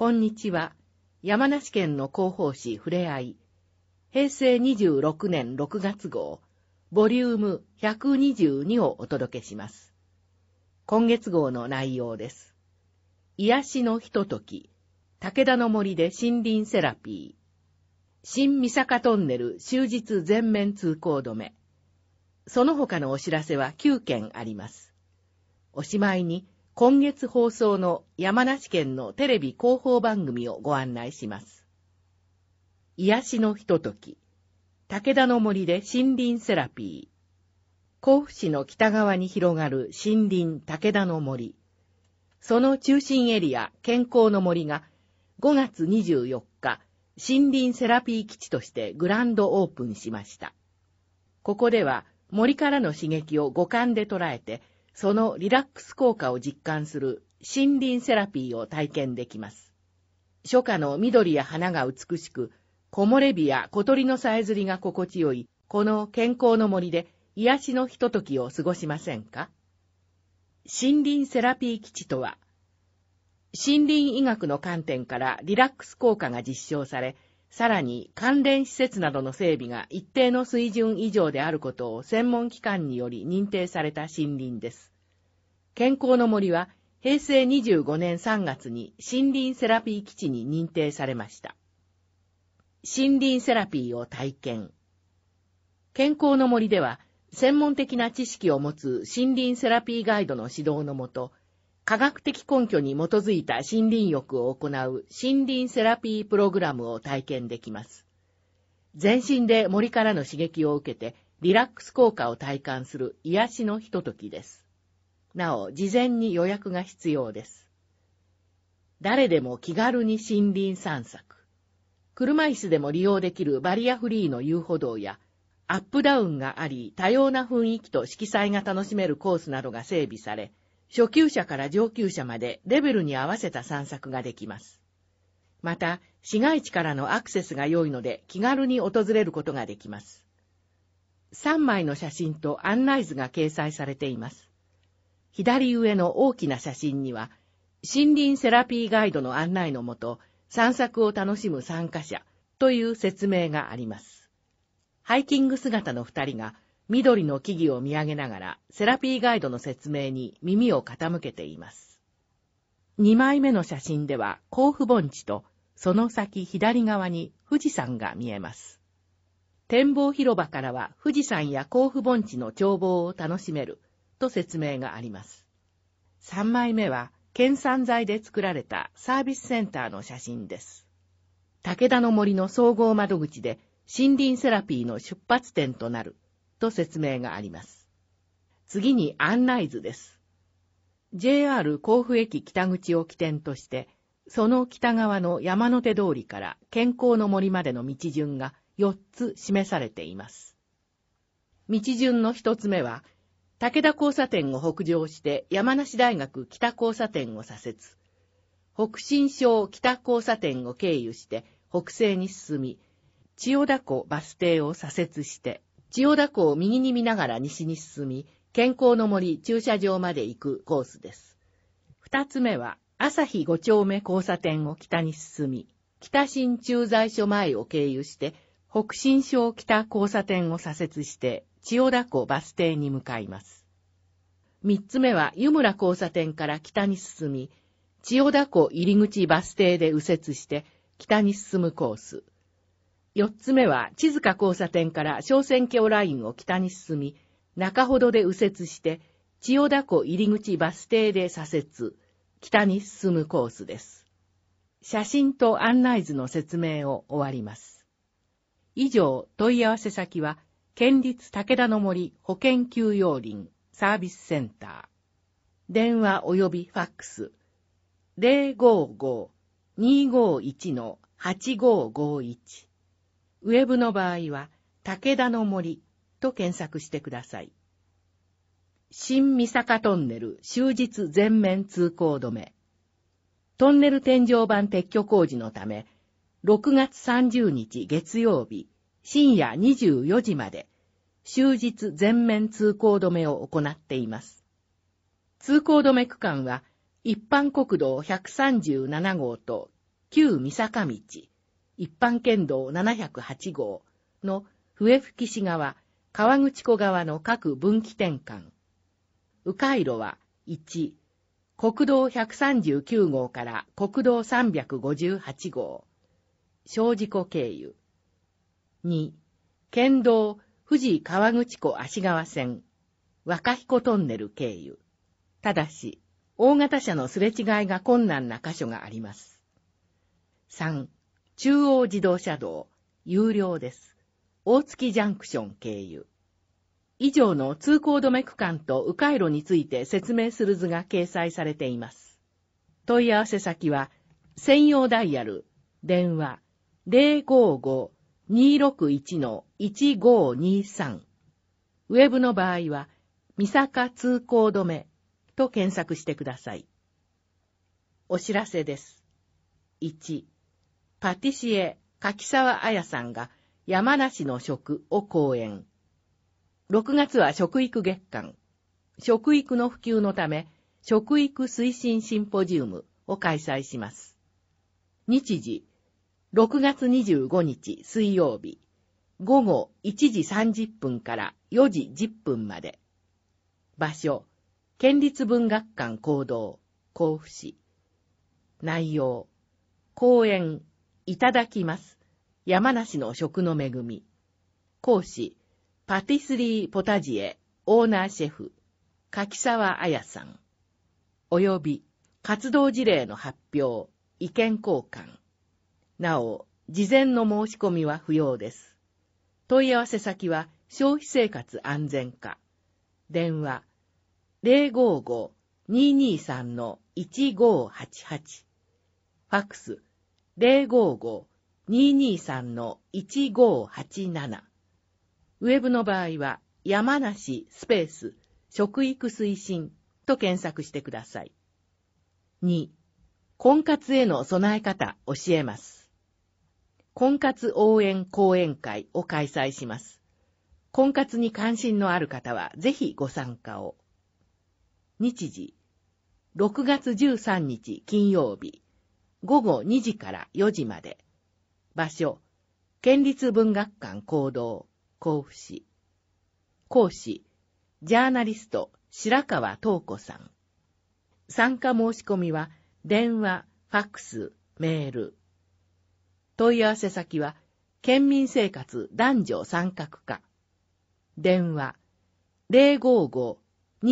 こんにちは。山梨県の広報誌ふれあい。平成26年6月号、ボリューム122をお届けします。今月号の内容です。癒しのひととき、武田の森で森林セラピー。新三坂トンネル終日全面通行止め。その他のお知らせは9件あります。おしまいに、今月放送の山梨県のテレビ広報番組をご案内します。癒しのひととき、武田の森で森林セラピー、甲府市の北側に広がる森林武田の森、その中心エリア健康の森が5月24日、森林セラピー基地としてグランドオープンしました。ここでは森からの刺激を五感で捉えて、そのリラックス効果を実感する森林セラピーを体験できます。初夏の緑や花が美しく、木漏れ日や小鳥のさえずりが心地よい、この健康の森で癒しのひとときを過ごしませんか森林セラピー基地とは、森林医学の観点からリラックス効果が実証され、さらに関連施設などの整備が一定の水準以上であることを専門機関により認定された森林です。健康の森は平成25年3月に森林セラピー基地に認定されました。森林セラピーを体験。健康の森では専門的な知識を持つ森林セラピーガイドの指導のもと、科学的根拠に基づいた森林浴を行う森林セラピープログラムを体験できます。全身で森からの刺激を受けてリラックス効果を体感する癒しのひとときです。なお、事前に予約が必要です。誰でも気軽に森林散策。車椅子でも利用できるバリアフリーの遊歩道や、アップダウンがあり、多様な雰囲気と色彩が楽しめるコースなどが整備され、初級者から上級者までレベルに合わせた散策ができます。また、市街地からのアクセスが良いので気軽に訪れることができます。3枚の写真と案内図が掲載されています。左上の大きな写真には、森林セラピーガイドの案内のもと、散策を楽しむ参加者という説明があります。ハイキング姿の2人が緑の木々を見上げながら、セラピーガイドの説明に耳を傾けています。2枚目の写真では甲府盆地と、その先左側に富士山が見えます。展望広場からは富士山や甲府盆地の眺望を楽しめると説明があります。3枚目は、県産材で作られたサービスセンターの写真です。武田の森の総合窓口で森林セラピーの出発点となると説明があります。次に案内図です。JR 甲府駅北口を起点として、その北側の山手通りから健康の森までの道順が4つ示されています。道順の1つ目は、武田交差点を北上して山梨大学北交差点を左折、北新省北交差点を経由して北西に進み、千代田湖バス停を左折して千代田湖を右に見ながら西に進み、健康の森駐車場まで行くコースです。二つ目は、朝日五丁目交差点を北に進み、北新駐在所前を経由して、北新省北交差点を左折して、千代田湖バス停に向かいます。三つ目は、湯村交差点から北に進み、千代田湖入口バス停で右折して、北に進むコース。4つ目は、地塚交差点から小仙峡ラインを北に進み、中ほどで右折して、千代田湖入口バス停で左折、北に進むコースです。写真と案内図の説明を終わります。以上、問い合わせ先は、県立武田の森保険給用林サービスセンター。電話及びファックス、055-251-8551。ウェブの場合は、武田の森と検索してください。新三坂トンネル終日全面通行止め。トンネル天井板撤去工事のため、6月30日月曜日深夜24時まで終日全面通行止めを行っています。通行止め区間は一般国道137号と旧三坂道、一般県道708号の笛吹市側、川口湖側の各分岐点間。迂回路は1、国道139号から国道358号、小事故経由。2、県道富士川口湖足川線、若彦トンネル経由。ただし、大型車のすれ違いが困難な箇所があります。3、中央自動車道、有料です。大月ジャンクション経由。以上の通行止め区間と迂回路について説明する図が掲載されています。問い合わせ先は、専用ダイヤル、電話、055-261-1523。ウェブの場合は、三坂通行止めと検索してください。お知らせです。1、パティシエ、柿沢彩さんが、山梨の食を講演。6月は食育月間。食育の普及のため、食育推進シンポジウムを開催します。日時、6月25日水曜日、午後1時30分から4時10分まで。場所、県立文学館行動、甲府市。内容、講演、いただきます。山梨の食の恵み。講師、パティスリーポタジエ、オーナーシェフ、柿沢彩さん。および、活動事例の発表、意見交換。なお、事前の申し込みは不要です。問い合わせ先は、消費生活安全課。電話、055-223-1588。ファックス、055-223-1587ウェブの場合は、山梨スペース、食育推進と検索してください。2、婚活への備え方教えます。婚活応援講演会を開催します。婚活に関心のある方はぜひご参加を。日時、6月13日金曜日、午後2時から4時まで。場所、県立文学館行動、甲府市。講師、ジャーナリスト、白川東子さん。参加申し込みは、電話、ファックス、メール。問い合わせ先は、県民生活男女参画課。電話、055-223-1350。フ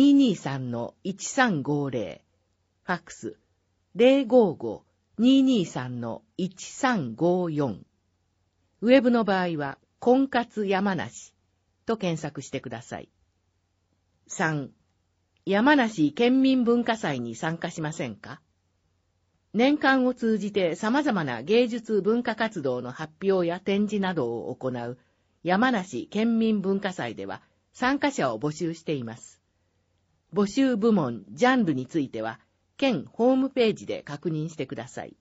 ァックス、055-223-1350。223-1354ウェブの場合は、婚活山梨と検索してください。3、山梨県民文化祭に参加しませんか年間を通じて様々な芸術文化活動の発表や展示などを行う山梨県民文化祭では参加者を募集しています。募集部門、ジャンルについては、県ホームページで確認してください。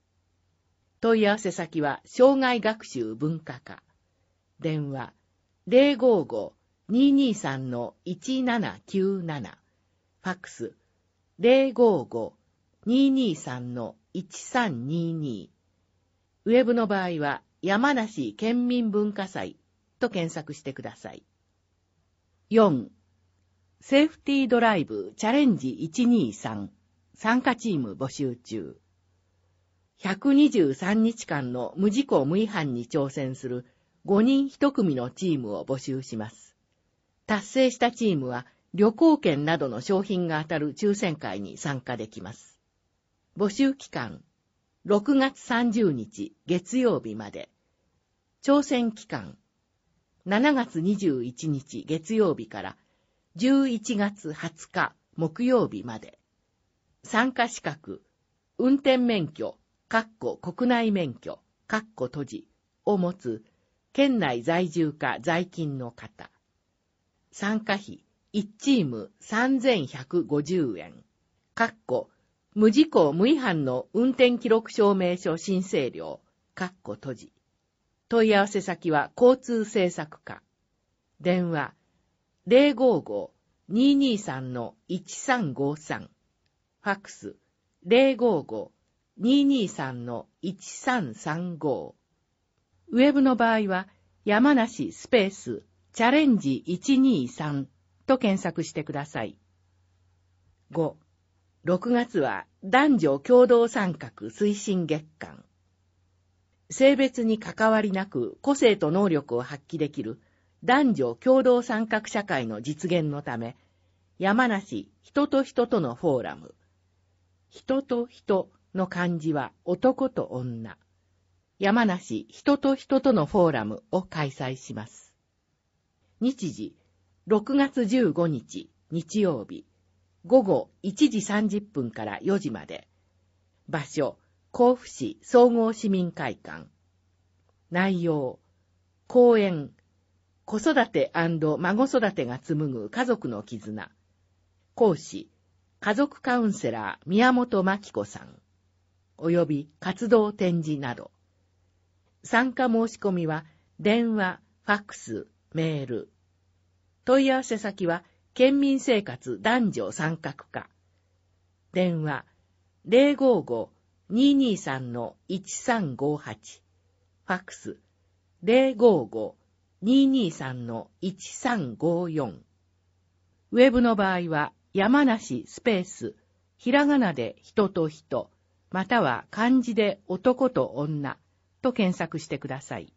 問い合わせ先は、障害学習文化課。電話、055-223-1797。ファックス、055-223-1322。ウェブの場合は、山梨県民文化祭と検索してください。4. セーフティードライブチャレンジ123参加チーム募集中。123日間の無事故無違反に挑戦する5人1組のチームを募集します。達成したチームは旅行券などの商品が当たる抽選会に参加できます。募集期間6月30日月曜日まで。挑戦期間7月21日月曜日から11月20日木曜日まで。参加資格、運転免許、括弧国内免許、括弧閉じを持つ、県内在住か在勤の方。参加費、1チーム3150円。括弧無事故無違反の運転記録証明書申請料、括弧閉じ。問い合わせ先は交通政策課。電話、055-223-1353。ファックス055-223-1335。ウェブの場合は、山梨スペースチャレンジ123と検索してください。5、6月は男女共同参画推進月間。性別に関わりなく個性と能力を発揮できる男女共同参画社会の実現のため、山梨人と人とのフォーラム、人と人の漢字は男と女。山梨人と人とのフォーラムを開催します。日時、6月15日日曜日、午後1時30分から4時まで。場所、甲府市総合市民会館。内容、講演、子育て孫育てが紡ぐ家族の絆。講師、家族カウンセラー宮本真紀子さん、及び活動展示など。参加申し込みは、電話、ファックス、メール。問い合わせ先は、県民生活男女参画課。電話、055-223-1358。ファックス、055-223-1354。ウェブの場合は、山梨スペース、ひらがなで人と人、または漢字で男と女と検索してください。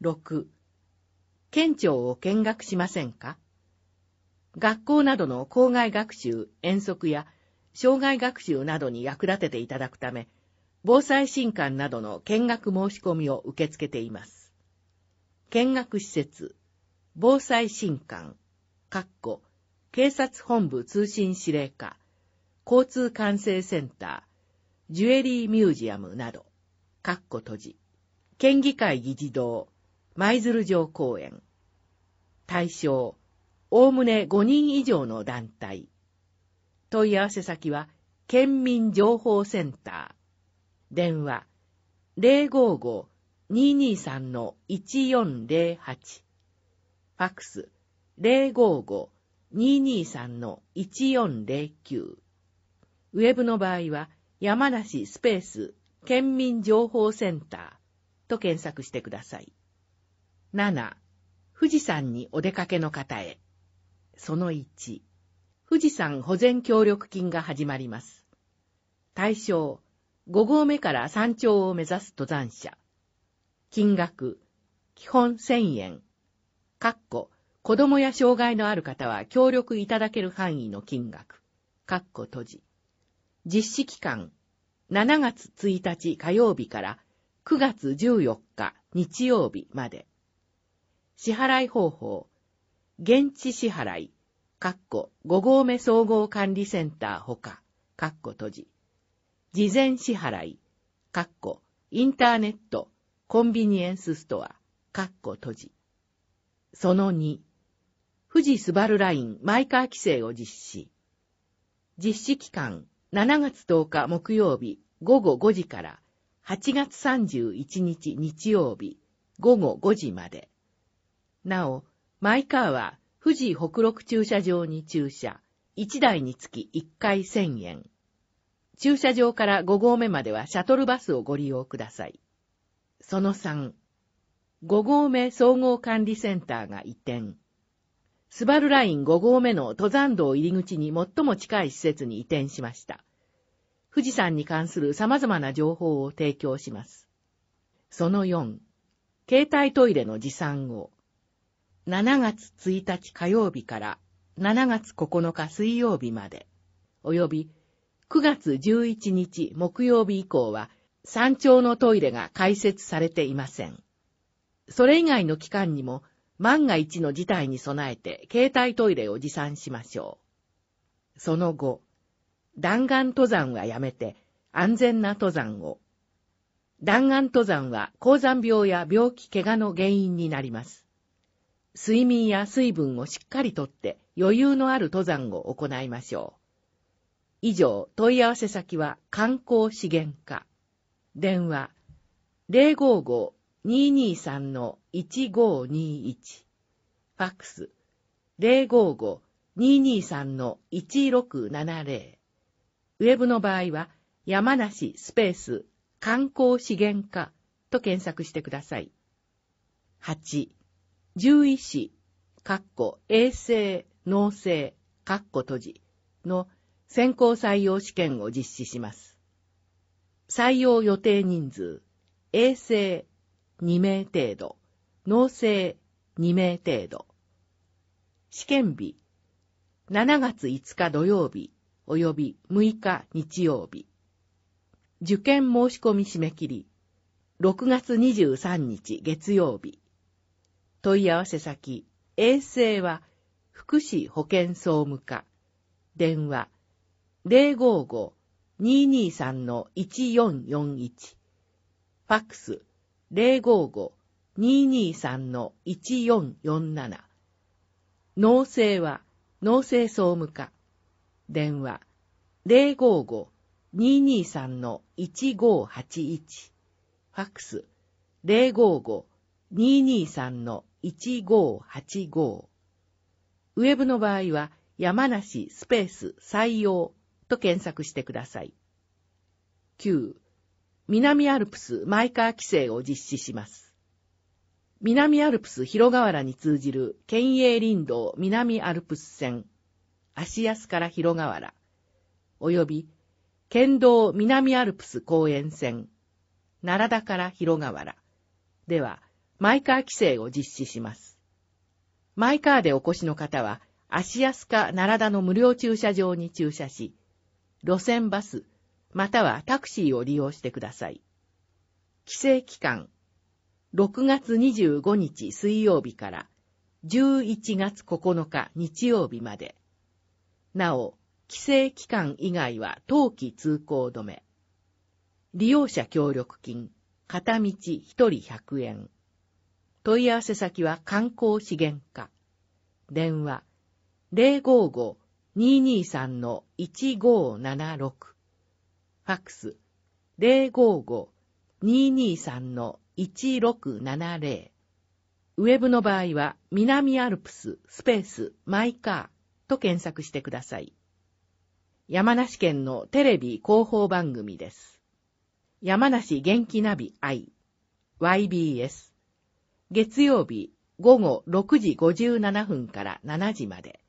6. 県庁を見学しませんか学校などの校外学習、遠足や障害学習などに役立てていただくため、防災新館などの見学申し込みを受け付けています。見学施設、防災新館、かっこ、警察本部通信司令課、交通管制センター、ジュエリーミュージアムなど、括弧閉じ、県議会議事堂、舞鶴城公園、対象、おおむね5人以上の団体、問い合わせ先は、県民情報センター、電話、055-223-1408、ファックス、055 223-1409ウェブの場合は、山梨スペース県民情報センターと検索してください。7、富士山にお出かけの方へ。その1、富士山保全協力金が始まります。対象、5合目から山頂を目指す登山者。金額、基本1000円。かっこ、子供や障害のある方は協力いただける範囲の金額、括弧閉じ。実施期間、7月1日火曜日から9月14日日曜日まで。支払い方法、現地支払い、括弧5合目総合管理センターほか、括弧閉じ。事前支払い、括弧インターネット、コンビニエンスストア、括弧閉じ。その2、富士スバルラインマイカー規制を実施。実施期間7月10日木曜日午後5時から8月31日日曜日午後5時まで。なお、マイカーは富士北陸駐車場に駐車、1台につき1回1000円。駐車場から5合目まではシャトルバスをご利用ください。その3、5合目総合管理センターが移転。スバルライン5号目の登山道入り口に最も近い施設に移転しました。富士山に関する様々な情報を提供します。その4、携帯トイレの持参を、7月1日火曜日から7月9日水曜日まで、および9月11日木曜日以降は山頂のトイレが開設されていません。それ以外の期間にも万が一の事態に備えて携帯トイレを持参しましょう。その後、弾丸登山はやめて安全な登山を。弾丸登山は高山病や病気怪我の原因になります。睡眠や水分をしっかりとって余裕のある登山を行いましょう。以上、問い合わせ先は観光資源課。電話055 223-1521ファックス055-223-1670ウェブの場合は山梨スペース観光資源課と検索してください。8、獣医師、かっこ衛生、農政、かっこ閉じの先行採用試験を実施します。採用予定人数、衛生、2名程度、農政2名程度。試験日、7月5日土曜日、及び6日日曜日。受験申し込み締め切り、6月23日月曜日。問い合わせ先、衛星は、福祉保健総務課。電話、055-223-1441。ファックス、055-223-1447農政は農政総務課電話055-223-1581ファックス055-223-1585ウェブの場合は山梨スペース採用と検索してください。9南アルプスマイカー規制を実施します。南アルプス広河原に通じる県営林道南アルプス線、足安から広河原、及び県道南アルプス公園線、奈良田から広河原では、マイカー規制を実施します。マイカーでお越しの方は、足安か奈良田の無料駐車場に駐車し、路線バス、またはタクシーを利用してください。規制期間、6月25日水曜日から11月9日日曜日まで。なお、規制期間以外は冬季通行止め。利用者協力金、片道1人100円。問い合わせ先は観光資源課。電話055-223-1576。ファックス055-223-1670。ウェブの場合は、南アルプススペースマイカーと検索してください。山梨県のテレビ広報番組です。山梨元気ナビ I YBS 月曜日午後6時57分から7時まで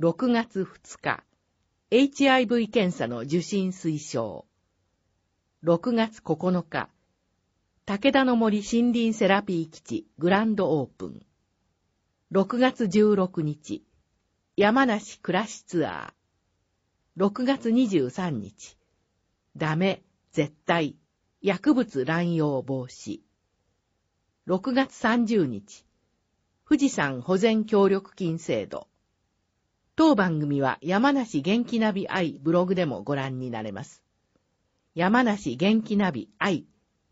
6月2日 HIV 検査の受診推奨。6月9日、武田の森森林セラピー基地グランドオープン。6月16日、山梨暮らしツアー。6月23日、ダメ、絶対、薬物乱用防止。6月30日、富士山保全協力金制度。当番組は山梨元気ナビ愛ブログでもご覧になれます。山梨元気ナビ愛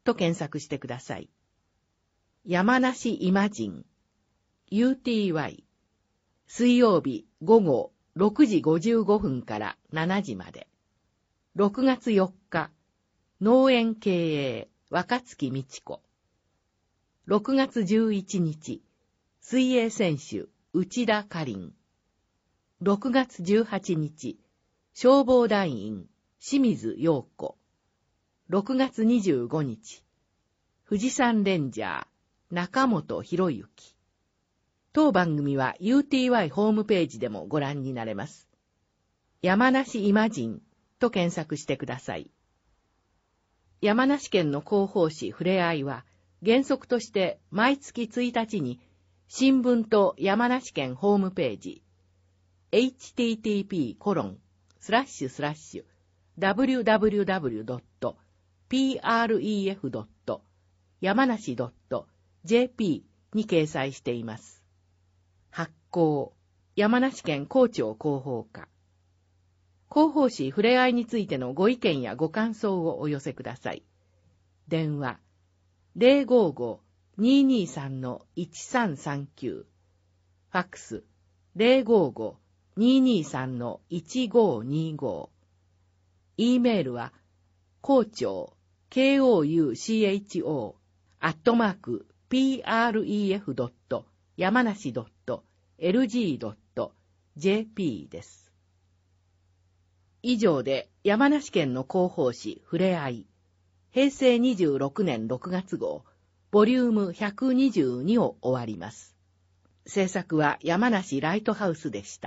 と検索してください。山梨イマジン UTY 水曜日午後6時55分から7時まで6月4日農園経営若月美智子6月11日水泳選手内田かりん6月18日、消防団員、清水陽子。6月25日、富士山レンジャー、中本博之。当番組は UTY ホームページでもご覧になれます。山梨イマジンと検索してください。山梨県の広報誌ふれあいは、原則として毎月1日に新聞と山梨県ホームページ、http www.pref. .jp に掲載しています。発行、山梨県校長広報課。広報誌触れ合いについてのご意見やご感想をお寄せください。電話、055-223-1339。ファックス、055-223-1339。223-1525。e メールは、校長、koucho、アットマーク、pref. 山梨 .lg.jp です。以上で山梨県の広報誌ふれあい、平成26年6月号、ボリューム122を終わります。制作は山梨ライトハウスでした。